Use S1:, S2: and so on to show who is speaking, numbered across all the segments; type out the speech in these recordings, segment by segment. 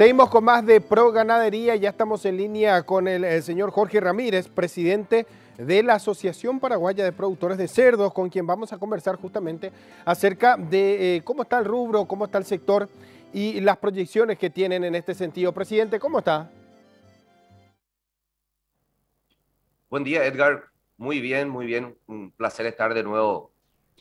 S1: Seguimos con más de Pro Ganadería. Ya estamos en línea con el, señor Jorge Ramírez, presidente de la Asociación Paraguaya de Productores de Cerdos, con quien vamos a conversar justamente acerca de eh, cómo está el rubro, cómo está el sector y las proyecciones que tienen en este sentido. Presidente, ¿cómo está?
S2: Buen día, Edgar. Muy bien, muy bien. Un placer estar de nuevo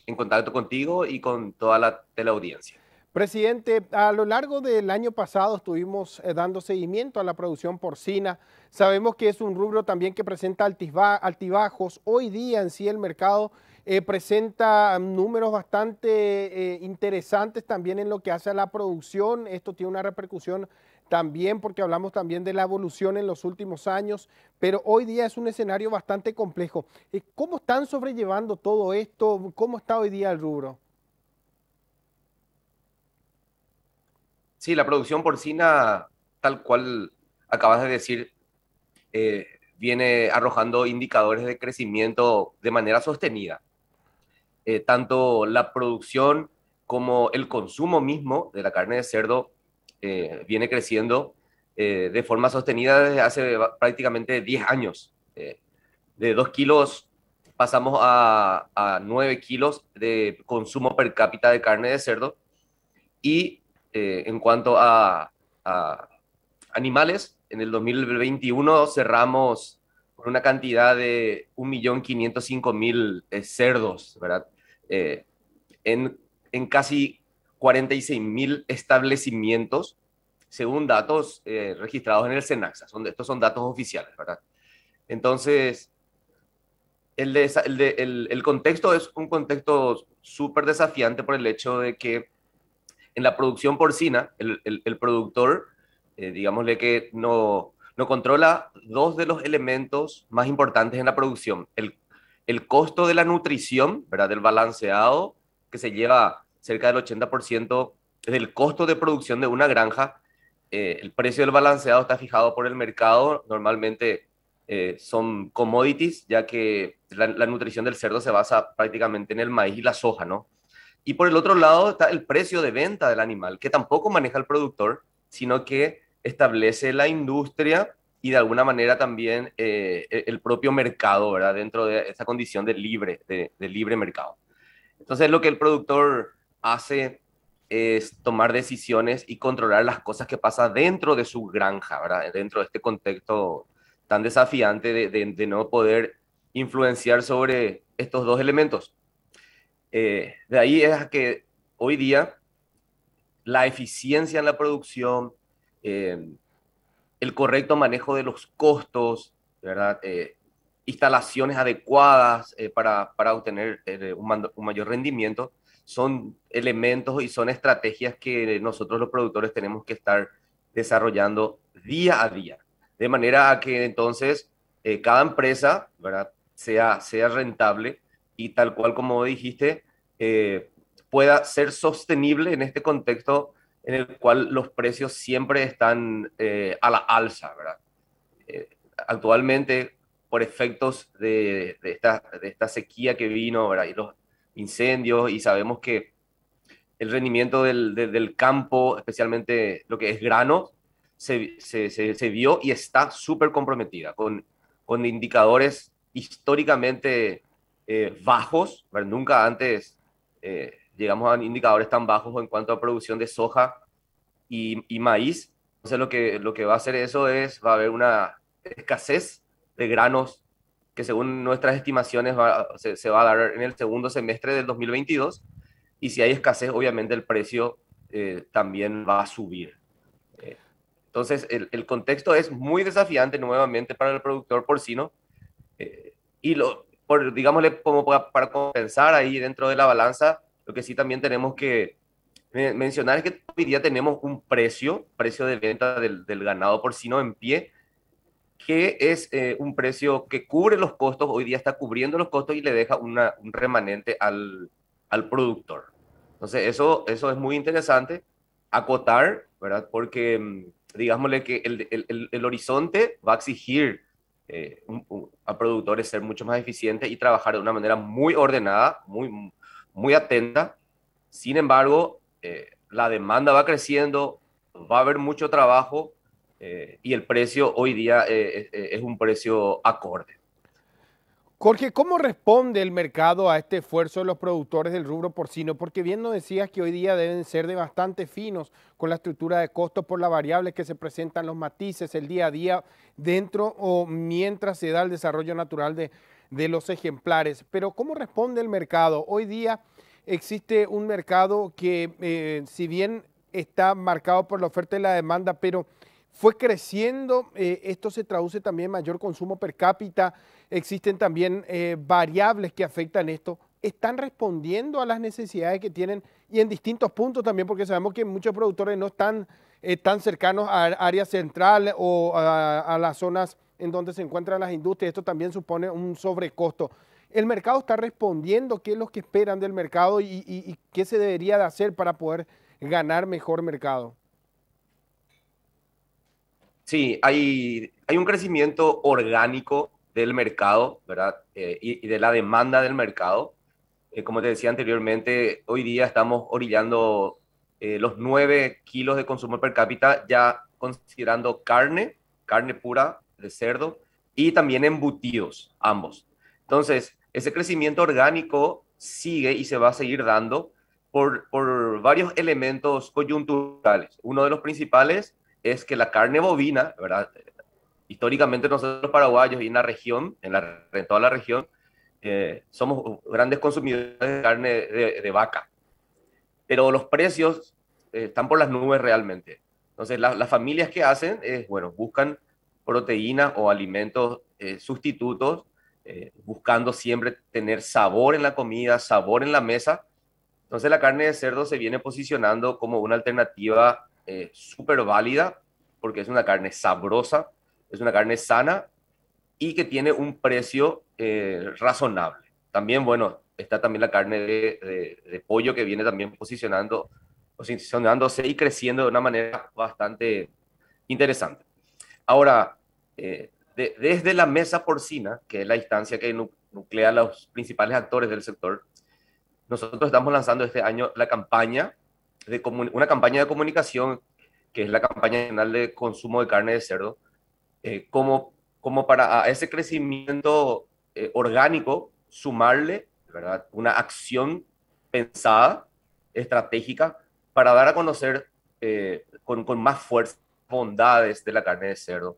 S2: en contacto contigo y con toda la teleaudiencia.
S1: Presidente, a lo largo del año pasado estuvimos eh, dando seguimiento a la producción porcina. Sabemos que es un rubro también que presenta altibajos. Hoy día en sí el mercado eh, presenta mm, números bastante eh, interesantes también en lo que hace a la producción. Esto tiene una repercusión también porque hablamos también de la evolución en los últimos años, pero hoy día es un escenario bastante complejo. ¿Cómo están sobrellevando todo esto? ¿Cómo está hoy día el rubro?
S2: Sí, la producción porcina, tal cual acabas de decir, eh, viene arrojando indicadores de crecimiento de manera sostenida. Eh, tanto la producción como el consumo mismo de la carne de cerdo eh, viene creciendo de forma sostenida desde hace prácticamente 10 años. de 2 kilos pasamos a, a, 9 kilos de consumo per cápita de carne de cerdo y eh, en cuanto a, animales, en el 2021 cerramos con una cantidad de 1.505.000 eh, cerdos, ¿verdad? Eh, en, en, casi 46.000 establecimientos, según datos registrados en el SENAXA. Son, estos son datos oficiales, ¿verdad? Entonces, el, de, el, el, el contexto es un contexto súper desafiante por el hecho de que en la producción porcina, el, productor, eh, digámosle que no, controla dos de los elementos más importantes en la producción. El, el costo de la nutrición, ¿verdad? Del balanceado, que se lleva cerca del 80% del costo de producción de una granja. Eh, el precio del balanceado está fijado por el mercado. Normalmente eh, son commodities, ya que la, la, nutrición del cerdo se basa prácticamente en el maíz y la soja, ¿no? Y por el otro lado está el precio de venta del animal, que tampoco maneja el productor, sino que establece la industria y de alguna manera también eh, e-, el propio mercado, ¿verdad? Dentro de esa condición de libre, de, libre mercado. Entonces lo que el productor hace es tomar decisiones y controlar las cosas que pasan dentro de su granja, ¿verdad? Dentro de este contexto tan desafiante de no poder influenciar sobre estos dos elementos, eh, de ahí es que hoy día la eficiencia en la producción, em, el correcto manejo de los costos, ¿verdad? Eh, instalaciones adecuadas eh, para, obtener un, mayor rendimiento, son elementos y son estrategias que nosotros los productores tenemos que estar desarrollando día a día. De manera que entonces cada empresa ¿verdad? Sea, sea rentable y tal cual como dijiste, eh, pueda ser sostenible en este contexto en el cual los precios siempre están eh, a la alza, eh, actualmente, por efectos de, esta, sequía que vino, Y los incendios, y sabemos que el rendimiento del, campo, especialmente lo que es grano, se, vio y está súper comprometida con indicadores históricamente eh, bajos, nunca antes eh, llegamos a indicadores tan bajos en cuanto a producción de soja y, maíz. Entonces lo que, lo que va a hacer eso es, va a haber una escasez de granos que según nuestras estimaciones se, va a dar en el segundo semestre del 2022. Y si hay escasez, obviamente el precio eh, también va a subir. Entonces, el, el, contexto es muy desafiante nuevamente para el productor porcino. y lo, digámosle, como para, compensar ahí dentro de la balanza, lo que sí también tenemos que eh, mencionar es que hoy día tenemos un precio, precio de venta del, del ganado porcino en pie, que es eh, un precio que cubre los costos, hoy día está cubriendo los costos y le deja una, un remanente al, al, productor. Entonces, eso, eso es muy interesante acotar, ¿verdad? Porque, mm, digámosle que el, el, el, el horizonte va a exigir eh, a productores ser mucho más eficientes y trabajar de una manera muy ordenada, muy, muy atenta. Sin embargo, eh, la demanda va creciendo, va a haber mucho trabajo eh, y el precio hoy día es un precio acorde.
S1: Jorge, ¿cómo responde el mercado a este esfuerzo de los productores del rubro porcino? Porque bien nos decías que hoy día deben ser de bastante finos con la estructura de costos por las variables que se presentan, los matices, el día a día, dentro o mientras se da el desarrollo natural de, los ejemplares. Pero ¿cómo responde el mercado? Hoy día existe un mercado que, eh, si bien está marcado por la oferta y la demanda, pero fue creciendo. Eh, esto se traduce también en mayor consumo per cápita. Existen también eh, variables que afectan esto. Están respondiendo a las necesidades que tienen y en distintos puntos también, porque sabemos que muchos productores no están eh, tan cercanos a área central o a, las zonas en donde se encuentran las industrias. Esto también supone un sobrecosto el mercado está respondiendo, qué es lo que esperan del mercado y, y, qué se debería de hacer para poder ganar mejor mercado.
S2: Sí, hay, hay un crecimiento orgánico del mercado, ¿verdad? Eh, y, de la demanda del mercado. Eh, como te decía anteriormente, hoy día estamos orillando eh, los nueve kilos de consumo per cápita, ya considerando carne, carne pura de cerdo, y también embutidos, ambos. Entonces, ese crecimiento orgánico sigue y se va a seguir dando por, por varios elementos coyunturales. Uno de los principales es que la carne bovina, ¿verdad? Históricamente nosotros los paraguayos y en la región, en, toda la región, eh, somos grandes consumidores de carne de, vaca. Pero los precios eh, están por las nubes realmente. Entonces, las familias que hacen es, bueno, buscan proteínas o alimentos eh, sustitutos, buscando siempre tener sabor en la comida, sabor en la mesa. Entonces, la carne de cerdo se viene posicionando como una alternativa super eh, súper válida porque es una carne sabrosa, es una carne sana y que tiene un precio eh, razonable. También, bueno, está también la carne de, pollo que viene también posicionando, posicionándose y creciendo de una manera bastante interesante. Ahora, eh, desde la mesa porcina, que es la instancia que nuclea a los principales actores del sector, nosotros estamos lanzando este año la campaña de una campaña de comunicación, que es la campaña nacional de consumo de carne de cerdo, eh, como, como para a ese crecimiento eh, orgánico sumarle ¿verdad? una acción pensada, estratégica, para dar a conocer eh, con, con, más fuerza bondades de la carne de cerdo,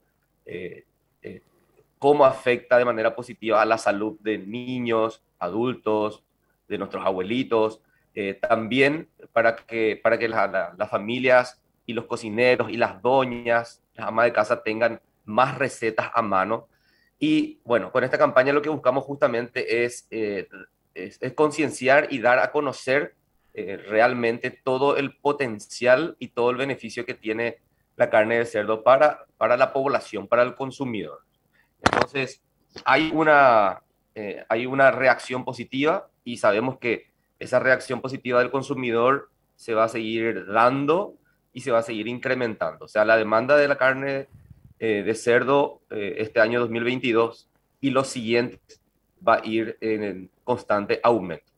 S2: cómo afecta de manera positiva a la salud de niños, adultos, de nuestros abuelitos, eh, también para que, para que las familias y los cocineros y las doñas, las amas de casa tengan más recetas a mano. Y bueno, con esta campaña lo que buscamos justamente es, eh, es, concienciar y dar a conocer eh, realmente todo el potencial y todo el beneficio que tiene la carne de cerdo para, para la población, para el consumidor. Entonces, hay una, hay una reacción positiva y sabemos que esa reacción positiva del consumidor se va a seguir dando y se va a seguir incrementando. O sea, la demanda de la carne eh, de cerdo eh, este año 2022 y los siguientes va a ir en constante aumento.